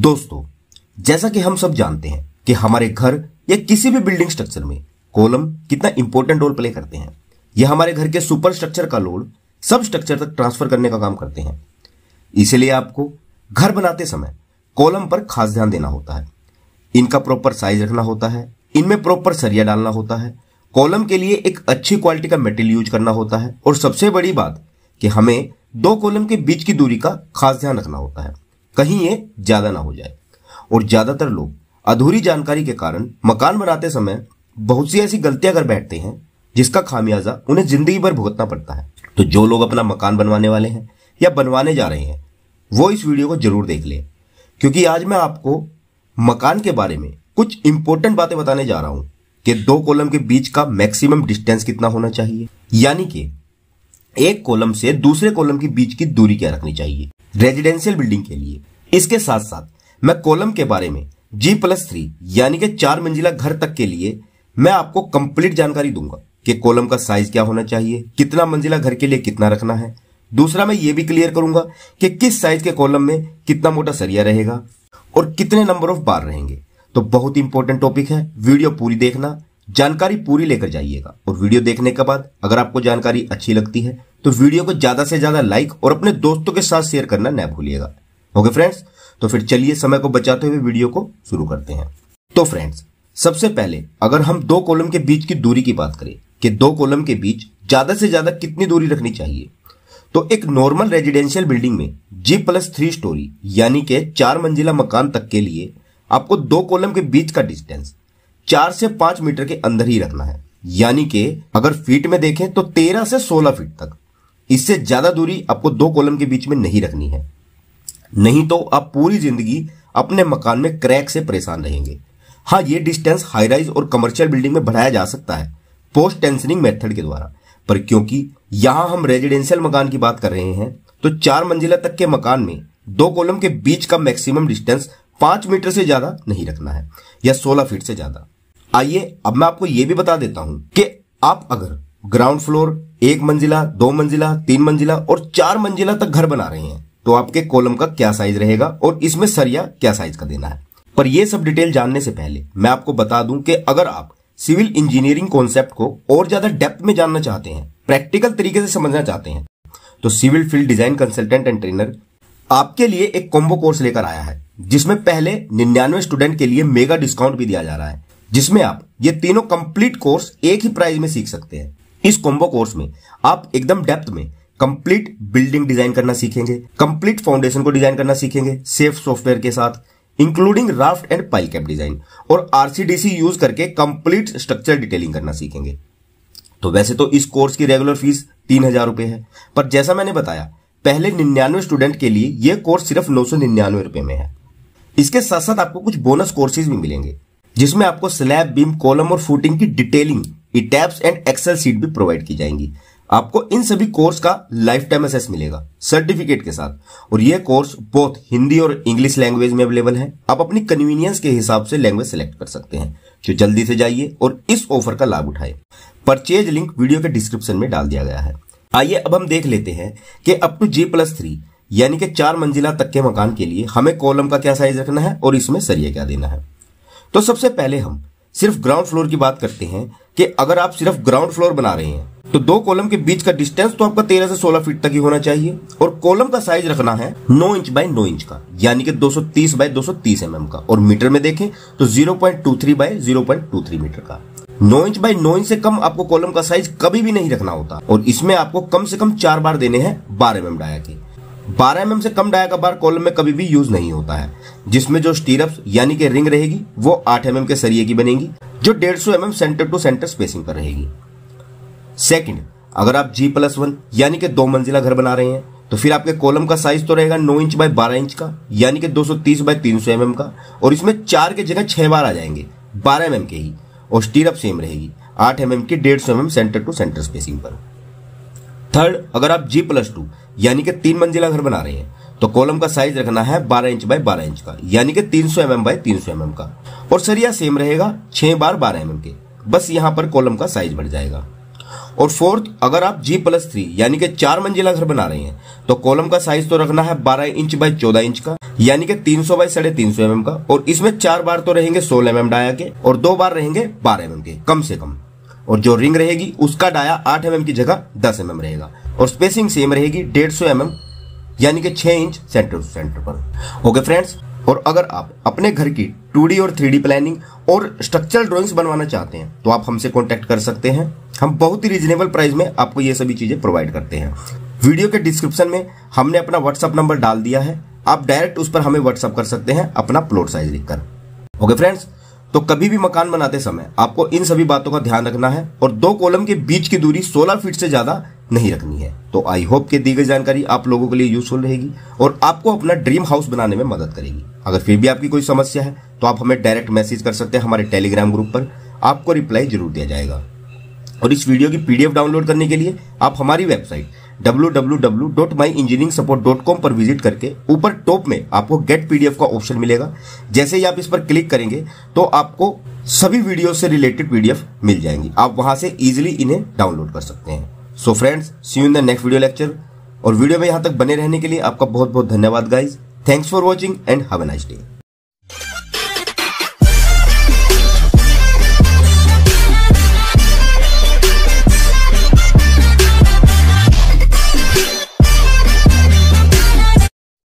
दोस्तों जैसा कि हम सब जानते हैं कि हमारे घर या किसी भी बिल्डिंग स्ट्रक्चर में कॉलम कितना इंपॉर्टेंट रोल प्ले करते हैं यह हमारे घर के सुपर स्ट्रक्चर का लोड सब स्ट्रक्चर तक ट्रांसफर करने का काम करते हैं इसलिए आपको घर बनाते समय कॉलम पर खास ध्यान देना होता है इनका प्रॉपर साइज रखना होता है इनमें प्रॉपर सरिया डालना होता है कॉलम के लिए एक अच्छी क्वालिटी का मेटेरियल यूज करना होता है और सबसे बड़ी बात कि हमें दो कॉलम के बीच की दूरी का खास ध्यान रखना होता है कहीं ये ज्यादा ना हो जाए और ज्यादातर लोग अधूरी जानकारी के कारण मकान बनाते समय बहुत सी ऐसी गलतियां कर बैठते हैं जिसका खामियाजा उन्हें जिंदगी भर भुगतना पड़ता है तो जो लोग अपना मकान बनवाने वाले हैं या बनवाने जा रहे हैं वो इस वीडियो को जरूर देख लें क्योंकि आज मैं आपको मकान के बारे में कुछ इंपॉर्टेंट बातें बताने जा रहा हूं कि दो कॉलम के बीच का मैक्सिमम डिस्टेंस कितना होना चाहिए यानी कि एक कॉलम से दूसरे कॉलम के बीच की दूरी क्या रखनी चाहिए रेजिडेंशियल बिल्डिंग के लिए इसके साथ साथ मैं कोलम के बारे में जी प्लस थ्री यानी कि चार मंजिला घर तक के लिए मैं आपको कंप्लीट जानकारी दूंगा कि कॉलम का साइज क्या होना चाहिए कितना मंजिला घर के लिए कितना रखना है दूसरा मैं ये भी क्लियर करूंगा कि किस साइज के कॉलम में कितना मोटा सरिया रहेगा और कितने नंबर ऑफ बार रहेंगे तो बहुत इंपॉर्टेंट टॉपिक है वीडियो पूरी देखना जानकारी पूरी लेकर जाइएगा और वीडियो देखने के बाद अगर आपको जानकारी अच्छी लगती है तो वीडियो को ज्यादा से ज्यादा लाइक और अपने दोस्तों के साथ शेयर करना न भूलिएगा ओके फ्रेंड्स तो फिर चलिए समय को बचाते हुए वीडियो को शुरू करते हैं तो फ्रेंड्स सबसे पहले अगर हम दो कॉलम के बीच की दूरी की बात करें कि दो कॉलम के बीच ज्यादा से ज्यादा कितनी दूरी रखनी चाहिए तो एक नॉर्मल रेजिडेंशियल बिल्डिंग में जी प्लस थ्री स्टोरी यानी के चार मंजिला मकान तक के लिए आपको दो कॉलम के बीच का डिस्टेंस चार से पांच मीटर के अंदर ही रखना है यानी के अगर फीट में देखें तो तेरह से सोलह फीट तक इससे ज्यादा दूरी आपको दो कॉलम के बीच में नहीं रखनी है नहीं तो आप पूरी जिंदगी अपने मकान में क्रैक से परेशान रहेंगे हाँ ये डिस्टेंस हाई राइज और कमर्शियल बिल्डिंग में बढ़ाया जा सकता है पोस्ट टेंशनिंग मेथड के द्वारा पर क्योंकि यहां हम रेजिडेंशियल मकान की बात कर रहे हैं तो चार मंजिला तक के मकान में दो कॉलम के बीच का मैक्सिमम डिस्टेंस पांच मीटर से ज्यादा नहीं रखना है या सोलह फीट से ज्यादा आइए अब मैं आपको यह भी बता देता हूं कि आप अगर ग्राउंड फ्लोर एक मंजिला दो मंजिला तीन मंजिला और चार मंजिला तक घर बना रहे हैं तो आपके कॉलम का क्या साइज रहेगा और इसमें सरिया क्या साइज का देना है पर यह सब डिटेल जानने से पहले मैं आपको बता दूं कि अगर आप सिविल इंजीनियरिंग कॉन्सेप्ट को और ज्यादा डेप्थ में जानना चाहते हैं प्रैक्टिकल तरीके से समझना चाहते हैं तो civil field design consultant and trainer आपके लिए एक कॉम्बो कोर्स लेकर आया है जिसमें पहले निन्यानवे स्टूडेंट के लिए मेगा डिस्काउंट भी दिया जा रहा है जिसमें आप ये तीनों कंप्लीट कोर्स एक ही प्राइस में सीख सकते हैं इस कॉम्बो कोर्स में आप एकदम डेप्थ में कंप्लीट बिल्डिंग डिजाइन करना सीखेंगे कंप्लीट फाउंडेशन को डिजाइन करना सीखेंगे सेफ सॉफ्टवेयर के साथ including raft and pile cap design और आरसीडीसी यूज करके कंप्लीट स्ट्रक्चर डिटेलिंग करना सीखेंगे तो वैसे तो इस कोर्स की रेगुलर फीस तीन हजार रुपए है पर जैसा मैंने बताया पहले निन्यानवे स्टूडेंट के लिए यह कोर्स सिर्फ नौ सौ निन्यानवे रुपए में है इसके साथ साथ आपको कुछ बोनस कोर्सेज भी मिलेंगे जिसमें आपको स्लैब बीम कॉलम और फूटिंग की detailing ETABS and Excel sheet भी प्रोवाइड की जाएंगी आपको इन सभी कोर्स का लाइफ टाइम एसेस मिलेगा सर्टिफिकेट के साथ और ये कोर्स बोथ हिंदी और इंग्लिश लैंग्वेज में अवेलेबल है आप अपनी कन्वीनियंस के हिसाब से लैंग्वेज सेलेक्ट कर सकते हैं तो जल्दी से जाइए और इस ऑफर का लाभ उठाए परचेज लिंक वीडियो के डिस्क्रिप्शन में डाल दिया गया है आइए अब हम देख लेते हैं कि up to G plus three यानी कि चार मंजिला तक के मकान के लिए हमें कॉलम का क्या साइज रखना है और इसमें सरिया क्या देना है तो सबसे पहले हम सिर्फ ग्राउंड फ्लोर की बात करते हैं कि अगर आप सिर्फ ग्राउंड फ्लोर बना रहे हैं तो दो कॉलम के बीच का डिस्टेंस तो आपका 13 से 16 फीट तक ही होना चाहिए और कॉलम का साइज रखना है 9 इंच बाय 9 इंच का यानी कि 230 बाय 230 एमएम mm का और मीटर में देखें तो 0.23 बाय 0.23 मीटर का 9 इंच बाय 9 इंच से कम आपको कॉलम का साइज कभी भी नहीं रखना होता और इसमें आपको कम से कम चार बार देने हैं बारह एम डाया के बारह एम mm से कम डाया का बार कॉलम में कभी भी यूज नहीं होता है जिसमें जो स्टीरअप्स यानी कि रिंग रहेगी वो आठ एम mm के सरिये की बनेगी जो डेढ़ सौ M centre to centre spacing पर रहेगी सेकंड अगर आप जी प्लस वन यानी कि दो मंजिला घर बना रहे हैं तो फिर आपके कॉलम का साइज तो रहेगा नौ इंच बाय बारह इंच का यानी कि 230 बाय 300 एम का और इसमें चार के जगह छह बार आ जाएंगे 12 एमएम mm के ही और स्टीरअप सेम रहेगी 8 एमएम mm की 150 mm centre to centre spacing पर थर्ड अगर आप जी प्लस टू यानी कि तीन मंजिला घर बना रहे हैं तो कॉलम का साइज रखना है 12 इंच बाय 12 इंच का यानी कि 300 सौ एम बाय तीन सौ mm का और सरिया सेम रहेगा छह बार 12 एम के बस यहाँ पर कॉलम का साइज बढ़ जाएगा और फोर्थ अगर आप जी प्लस थ्री यानी कि चार मंजिला घर बना रहे हैं तो कॉलम का साइज तो रखना है 12 इंच बाई 14 इंच का यानी कि 300 बाई साढ़े तीन सौ एम mm का और इसमें चार बार तो रहेंगे 16 एमएम mm डाया के और दो बार रहेंगे 12 एमएम mm के कम से कम और जो रिंग रहेगी उसका डाया 8 एमएम की जगह 10 एमएम रहेगा और स्पेसिंग सेम रहेगी डेढ़ सौ एम यानी कि छह इंच सेंटर सेंटर पर ओके फ्रेंड्स और अगर आप अपने घर की टू और थ्री प्लानिंग और स्ट्रक्चरल ड्रॉइंग्स बनवाना चाहते हैं तो आप हमसे कॉन्टेक्ट कर सकते हैं हम बहुत ही रीजनेबल प्राइस में आपको ये सभी चीज़ें प्रोवाइड करते हैं वीडियो के डिस्क्रिप्शन में हमने अपना व्हाट्सअप नंबर डाल दिया है आप डायरेक्ट उस पर हमें व्हाट्सअप कर सकते हैं अपना प्लॉट साइज लिखकर ओके फ्रेंड्स तो कभी भी मकान बनाते समय आपको इन सभी बातों का ध्यान रखना है और दो कॉलम के बीच की दूरी 16 फीट से ज्यादा नहीं रखनी है तो आई होप के दी गई जानकारी आप लोगों के लिए यूजफुल रहेगी और आपको अपना ड्रीम हाउस बनाने में मदद करेगी अगर फिर भी आपकी कोई समस्या है तो आप हमें डायरेक्ट मैसेज कर सकते हैं हमारे टेलीग्राम ग्रुप पर आपको रिप्लाई जरूर दिया जाएगा और इस वीडियो की पीडीएफ डाउनलोड करने के लिए आप हमारी वेबसाइट www.myengineeringsupport.com पर विजिट करके ऊपर टॉप में आपको गेट पीडीएफ का ऑप्शन मिलेगा जैसे ही आप इस पर क्लिक करेंगे तो आपको सभी वीडियो से रिलेटेड पीडीएफ मिल जाएंगी आप वहां से इजिली इन्हें डाउनलोड कर सकते हैं so friends see you in the next video lecture और वीडियो में यहां तक बने रहने के लिए आपका बहुत बहुत धन्यवाद guys thanks for watching and have a nice day